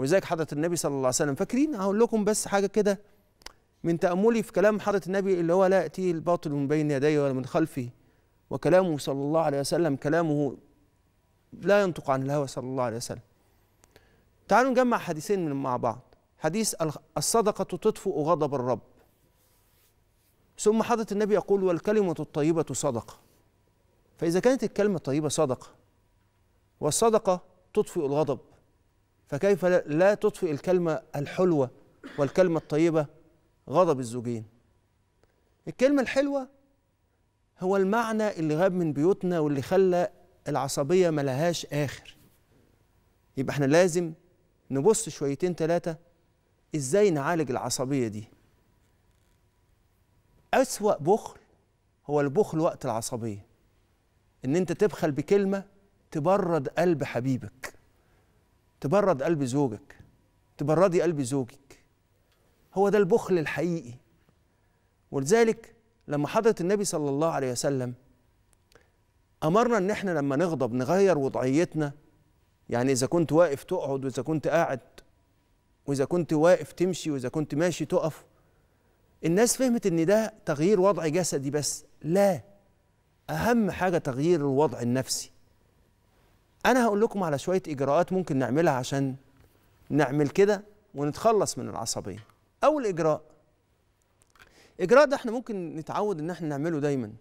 ولذلك حضره النبي صلى الله عليه وسلم فاكرين هقول لكم بس حاجه كده من تاملي في كلام حضره النبي اللي هو لا ياتيه الباطل من بين يديه ولا من خلفه وكلامه صلى الله عليه وسلم كلامه لا ينطق عن الهوى صلى الله عليه وسلم تعالوا نجمع حديثين من مع بعض حديث الصدقة تطفئ غضب الرب ثم حضرة النبي يقول والكلمة الطيبة صدقة فإذا كانت الكلمة الطيبة صدقة والصدقة تطفئ الغضب فكيف لا تطفئ الكلمة الحلوة والكلمة الطيبة غضب الزوجين الكلمة الحلوة هو المعنى اللي غاب من بيوتنا واللي خلى العصبية ملهاش آخر يبقى احنا لازم نبص شويتين ثلاثة ازاي نعالج العصبية دي أسوأ بخل هو البخل وقت العصبية إن أنت تبخل بكلمة تبرد قلب حبيبك تبرد قلب زوجك تبردي قلب زوجك هو ده البخل الحقيقي ولذلك لما حضرة النبي صلى الله عليه وسلم أمرنا إن إحنا لما نغضب نغير وضعيتنا يعني إذا كنت واقف تقعد وإذا كنت قاعد وإذا كنت واقف تمشي وإذا كنت ماشي تقف الناس فهمت إن ده تغيير وضع جسدي بس لا أهم حاجة تغيير الوضع النفسي انا هقول لكم على شويه اجراءات ممكن نعملها عشان نعمل كده ونتخلص من العصبيه اول اجراء اجراء ده احنا ممكن نتعود ان احنا نعمله دايما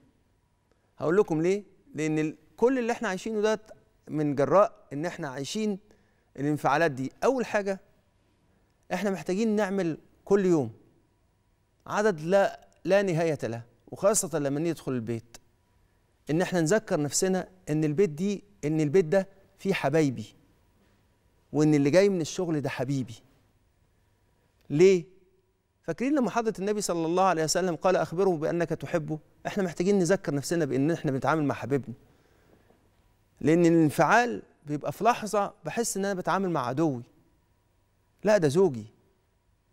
هقول لكم ليه لان كل اللي احنا عايشينه ده من جراء ان احنا عايشين الانفعالات دي اول حاجه احنا محتاجين نعمل كل يوم عدد لا لا نهايه له وخاصه لما ندخل البيت ان احنا نذكر نفسنا ان البيت دي ان البيت ده فيه حبايبي وان اللي جاي من الشغل ده حبيبي ليه فاكرين لما حضرت النبي صلى الله عليه وسلم قال اخبره بانك تحبه احنا محتاجين نذكر نفسنا بان احنا بنتعامل مع حبيبنا لان الانفعال بيبقى في لحظه بحس ان انا بتعامل مع عدوي لا ده زوجي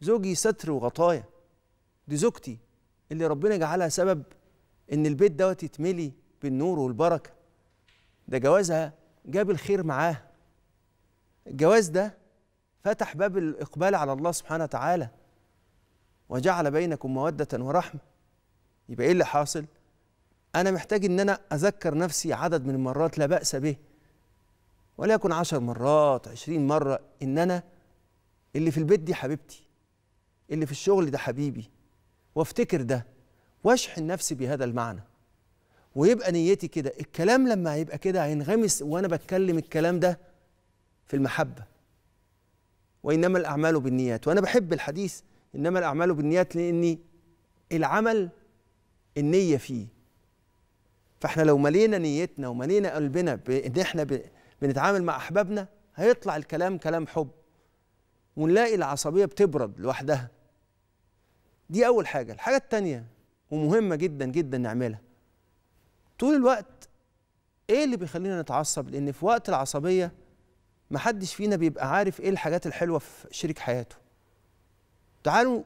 زوجي ستر وغطايا دي زوجتي اللي ربنا جعلها سبب ان البيت دوت يتملي بالنور والبركه ده جوازها جاب الخير معاه الجواز ده فتح باب الإقبال على الله سبحانه وتعالى وجعل بينكم مودة ورحمة يبقى إيه اللي حاصل؟ أنا محتاج إن أنا أذكر نفسي عدد من المرات لا بأس به وليكن عشر مرات عشرين مرة إن أنا اللي في البيت دي حبيبتي اللي في الشغل ده حبيبي وافتكر ده واشحن نفسي بهذا المعنى ويبقى نيتي كده الكلام لما هيبقى كده هينغمس وانا بتكلم الكلام ده في المحبه وانما الاعمال بالنيات وانا بحب الحديث انما الاعمال بالنيات لاني العمل النيه فيه فاحنا لو ملينا نيتنا وملينا قلبنا بان احنا بنتعامل مع احبابنا هيطلع الكلام كلام حب ونلاقي العصبيه بتبرد لوحدها دي اول حاجه الحاجه الثانيه ومهمه جدا جدا نعملها طول الوقت ايه اللي بيخلينا نتعصب لان في وقت العصبيه محدش فينا بيبقى عارف ايه الحاجات الحلوه في شريك حياته تعالوا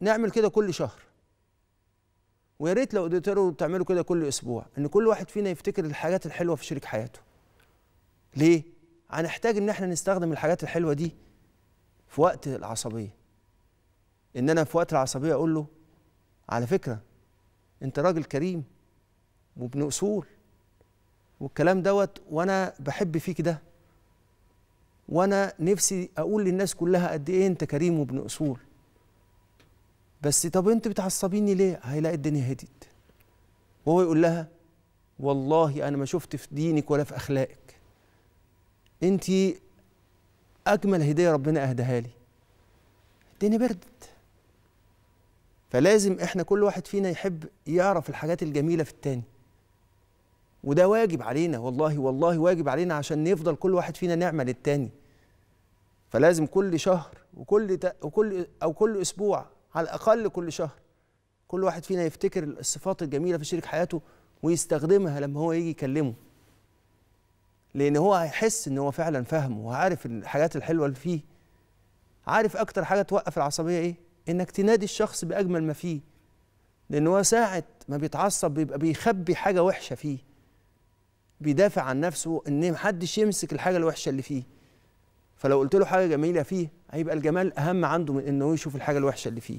نعمل كده كل شهر ويا ريت لو قدرتوا تعملوا كده كل اسبوع ان كل واحد فينا يفتكر الحاجات الحلوه في شريك حياته ليه هنحتاج ان احنا نستخدم الحاجات الحلوه دي في وقت العصبيه ان انا في وقت العصبيه اقول له على فكره انت راجل كريم وابن اصول والكلام دوت وانا بحب فيك ده وانا نفسي اقول للناس كلها قد ايه انت كريم وابن اصول بس طب انت بتعصبيني ليه هيلاقي الدنيا هديت وهو يقول لها والله انا ما شفت في دينك ولا في اخلاقك انت اجمل هديه ربنا اهداها لي الدنيا بردت فلازم احنا كل واحد فينا يحب يعرف الحاجات الجميله في التاني وده واجب علينا والله والله واجب علينا عشان نفضل كل واحد فينا نعمة للتاني فلازم كل شهر وكل وكل او كل اسبوع على الاقل كل شهر كل واحد فينا يفتكر الصفات الجميله في شريك حياته ويستخدمها لما هو يجي يكلمه لان هو هيحس ان هو فعلا فاهمه وعارف الحاجات الحلوه اللي فيه عارف اكتر حاجه توقف العصبيه ايه انك تنادي الشخص باجمل ما فيه لان هو ساعه ما بيتعصب بيبقى بيخبي حاجه وحشه فيه بيدافع عن نفسه ان محدش يمسك الحاجه الوحشه اللي فيه فلو قلت له حاجه جميله فيه هيبقى الجمال اهم عنده من انه يشوف الحاجه الوحشه اللي فيه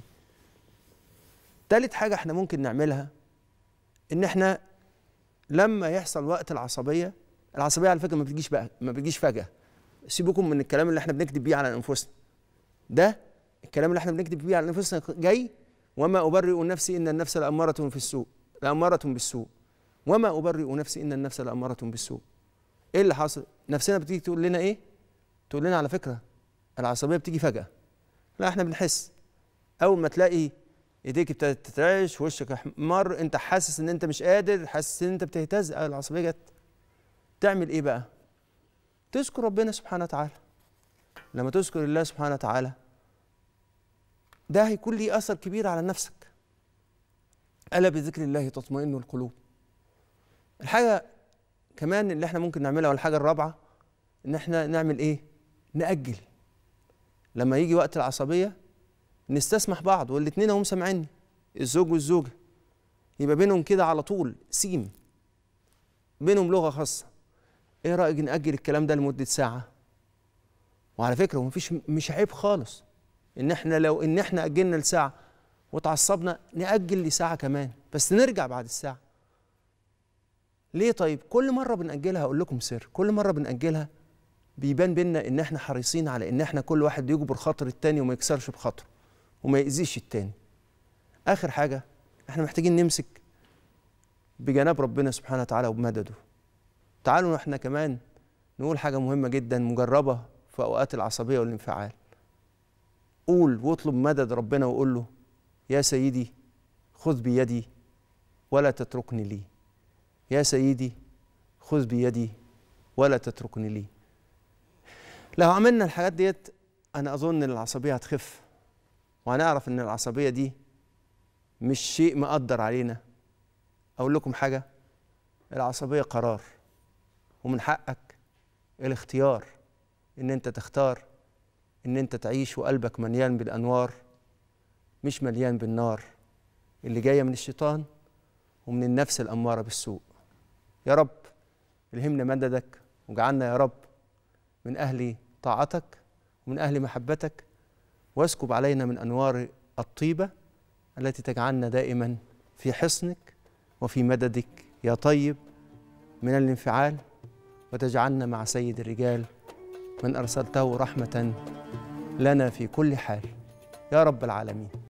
ثالث حاجه احنا ممكن نعملها ان احنا لما يحصل وقت العصبيه العصبيه على فكره ما بتجيش بقى ما بتجيش فجاه سيبكم من الكلام اللي احنا بنكذب بيه على انفسنا ده الكلام اللي احنا بنكذب بيه على انفسنا جاي وما ابرئ نفسي ان النفس لاماره في السوء لاماره بالسوء وما أبرئ نفسي إن النفس لأمارة بالسوء إيه اللي حاصل نفسنا بتيجي تقول لنا إيه تقول لنا على فكرة العصبية بتيجي فجأة لا إحنا بنحس أول ما تلاقي ايديك ابتدت تترعش وشك احمر انت حاسس ان انت مش قادر حاسس ان انت بتهتز آه، العصبيه جت تعمل ايه بقى تذكر ربنا سبحانه وتعالى لما تذكر الله سبحانه وتعالى ده هيكون ليه اثر كبير على نفسك الا بذكر الله تطمئن القلوب الحاجه كمان اللي احنا ممكن نعملها والحاجه الرابعه ان احنا نعمل ايه ناجل لما يجي وقت العصبيه نستسمح بعض والاثنين هم سامعين الزوج والزوجه يبقى بينهم كده على طول سيم بينهم لغه خاصه ايه رايك ناجل الكلام ده لمده ساعه وعلى فكره مفيش مش عيب خالص ان احنا لو ان احنا اجلنا لساعه وتعصبنا ناجل لساعه كمان بس نرجع بعد الساعه ليه طيب كل مره بنأجلها اقول لكم سر كل مره بنأجلها بيبان بينا ان احنا حريصين على ان احنا كل واحد يجبر خاطر التاني وما يكسرش بخاطره وما يأذيش التاني اخر حاجه احنا محتاجين نمسك بجناب ربنا سبحانه وتعالى وبمدده تعالوا احنا كمان نقول حاجه مهمه جدا مجربه في اوقات العصبيه والانفعال قول واطلب مدد ربنا وقول له يا سيدي خذ بيدي ولا تتركني لي يا سيدي خذ بيدي ولا تتركني لي لو عملنا الحاجات ديت انا اظن ان العصبيه هتخف وهنعرف ان العصبيه دي مش شيء مقدر علينا اقول لكم حاجه العصبيه قرار ومن حقك الاختيار ان انت تختار ان انت تعيش وقلبك مليان بالانوار مش مليان بالنار اللي جايه من الشيطان ومن النفس الاماره بالسوء يا رب الهمنا مددك واجعلنا يا رب من أهل طاعتك ومن أهل محبتك واسكب علينا من أنوار الطيبة التي تجعلنا دائما في حصنك وفي مددك يا طيب من الانفعال وتجعلنا مع سيد الرجال من أرسلته رحمة لنا في كل حال يا رب العالمين